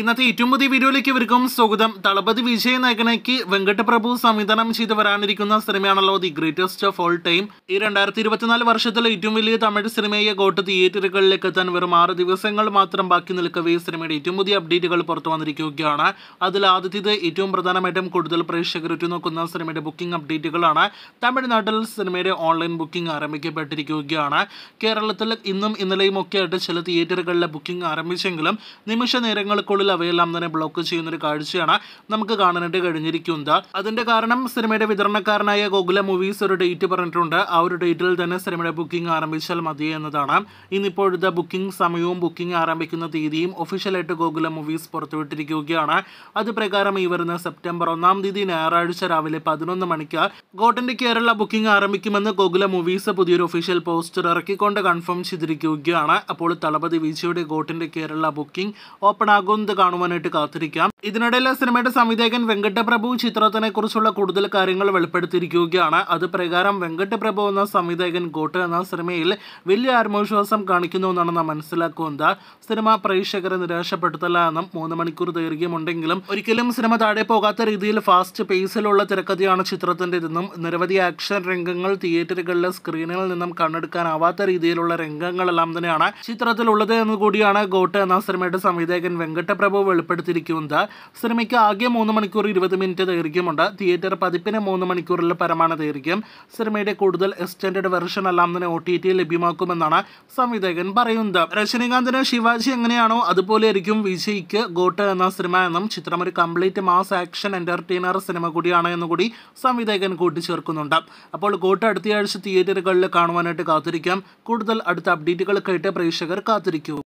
ഇന്നത്തെ ഏറ്റവും പുതിയ വീഡിയോയിലേക്ക് ഇവർക്കും സ്വാഗതം തളപതി വിജയ നായകനയ്ക്ക് വെങ്കട്ടപ്രഭു സംവിധാനം ചെയ്ത് വരാനിരിക്കുന്ന സിനിമയാണല്ലോ the greatest of all time ഈ രണ്ടായിരത്തി ഇരുപത്തിനാല് വർഷത്തിലെ ഏറ്റവും വലിയ തമിഴ് സിനിമയെ ഗോട്ട് തിയേറ്ററുകളിലേക്ക് എത്താൻ വെറും ആറ് ദിവസങ്ങൾ മാത്രം ബാക്കി നിൽക്കവേ സിനിമയുടെ ഏറ്റവും പുതിയ അപ്ഡേറ്റുകൾ പുറത്തു വന്നിരിക്കുകയാണ് അതിൽ ആദ്യത്തേത് ഏറ്റവും പ്രധാനമായിട്ടും കൂടുതൽ പ്രേക്ഷകർ ഉറ്റുനോക്കുന്ന സിനിമയുടെ ബുക്കിംഗ് അപ്ഡേറ്റുകളാണ് തമിഴ്നാട്ടിൽ സിനിമയുടെ ഓൺലൈൻ ബുക്കിംഗ് ആരംഭിക്കപ്പെട്ടിരിക്കുകയാണ് കേരളത്തിൽ ഇന്നും ഇന്നലെയും ഒക്കെയായിട്ട് ചില തിയേറ്ററുകളിലെ ബുക്കിംഗ് ആരംഭിച്ചെങ്കിലും നിമിഷ നേരങ്ങൾക്കുള്ളിൽ യൂട്യൂബിൽ അവയെല്ലാം തന്നെ ബ്ലോക്ക് ചെയ്യുന്ന ഒരു കാഴ്ചയാണ് നമുക്ക് കാണാനായിട്ട് കഴിഞ്ഞിരിക്കുന്നത് അതിന്റെ കാരണം സിനിമയുടെ വിതരണക്കാരനായ ഗോകുല മൂവീസ് ഒരു ഡേറ്റ് പറഞ്ഞിട്ടുണ്ട് ആ ഒരു ഡേറ്റിൽ തന്നെ സിനിമയുടെ ബുക്കിംഗ് ആരംഭിച്ചാൽ മതി എന്നതാണ് ഇന്നിപ്പോഴത്തെ ബുക്കിംഗ് സമയവും ബുക്കിംഗ് ആരംഭിക്കുന്ന തീയതിയും ഒഫീഷ്യലായിട്ട് ഗോകുല മൂവീസ് പുറത്തുവിട്ടിരിക്കുകയാണ് അത് പ്രകാരം ഈ വരുന്ന സെപ്റ്റംബർ ഒന്നാം തീയതി ഞായറാഴ്ച രാവിലെ പതിനൊന്ന് മണിക്ക് ഗോട്ടന്റെ കേരള ബുക്കിംഗ് ആരംഭിക്കുമെന്ന് ഗോകുല മൂവീസ് പുതിയൊരു ഒഫീഷ്യൽ പോസ്റ്റർ ഇറക്കിക്കൊണ്ട് കൺഫേം ചെയ്തിരിക്കുകയാണ് അപ്പോൾ തളപതി വിജയുടെ ഗോട്ടിൻ്റെ കേരള ബുക്കിംഗ് ഓപ്പൺ ആകുന്നത് കാണുവാനായിട്ട് കാത്തിരിക്കാം ഇതിനിടയിൽ സിനിമയുടെ സംവിധായകൻ വെങ്കട്ടപ്രഭു ചിത്രത്തിനെ കുറിച്ചുള്ള കൂടുതൽ കാര്യങ്ങൾ വെളിപ്പെടുത്തിയിരിക്കുകയാണ് അത് പ്രകാരം വെങ്കട്ടപ്രഭു എന്ന സംവിധായകൻ ഗോട്ട് എന്ന സിനിമയിൽ വലിയ ആത്മവിശ്വാസം കാണിക്കുന്നു എന്നാണ് നാം മനസ്സിലാക്കുന്നത് സിനിമ പ്രേക്ഷകരെ നിരാശപ്പെടുത്തല്ല എന്നും മൂന്ന് മണിക്കൂർ ദൈർഘ്യമുണ്ടെങ്കിലും ഒരിക്കലും സിനിമ താഴെ പോകാത്ത രീതിയിൽ ഫാസ്റ്റ് പേസിലുള്ള തിരക്കഥയാണ് ചിത്രത്തിൻ്റെ ഇതെന്നും നിരവധി ആക്ഷൻ രംഗങ്ങൾ തിയേറ്ററുകളിലെ സ്ക്രീനിൽ നിന്നും കണ്ണെടുക്കാനാവാത്ത രീതിയിലുള്ള രംഗങ്ങളെല്ലാം തന്നെയാണ് ചിത്രത്തിലുള്ളത് എന്ന് കൂടിയാണ് ഗോട്ട് എന്ന സിനിമയുടെ സംവിധായകൻ വെങ്കട്ടപ്രഭു പ്രഭു വെളിപ്പെടുത്തിയിരിക്കുന്നത് സിനിമയ്ക്ക് ആകെ മൂന്ന് മണിക്കൂർ ഇരുപത് മിനിറ്റ് ദൈർഘ്യമുണ്ട് തിയേറ്റർ പതിപ്പിന് മൂന്ന് മണിക്കൂറിൽ പരമാണ് ദൈർഘ്യം സിനിമയുടെ കൂടുതൽ എക്സ്റ്റൻഡഡ് വെർഷൻ എല്ലാം തന്നെ ഒ ടി ടി ലഭ്യമാക്കുമെന്നാണ് സംവിധായകൻ പറയുന്നത് രജനീകാന്തിന് ശിവാജി എങ്ങനെയാണോ അതുപോലെ ആയിരിക്കും വിജയ്ക്ക് ഗോട്ട് എന്ന സിനിമ എന്നും ചിത്രം ഒരു complete mass action entertainer cinema കൂടിയാണ് കൂടി സംവിധായകൻ കൂട്ടിച്ചേർക്കുന്നുണ്ട് അപ്പോൾ ഗോട്ട് അടുത്തയാഴ്ച തിയേറ്ററുകളിൽ കാണുവാനായിട്ട് കാത്തിരിക്കാം കൂടുതൽ അടുത്ത അപ്ഡേറ്റുകൾക്കായിട്ട് പ്രേക്ഷകർ കാത്തിരിക്കൂ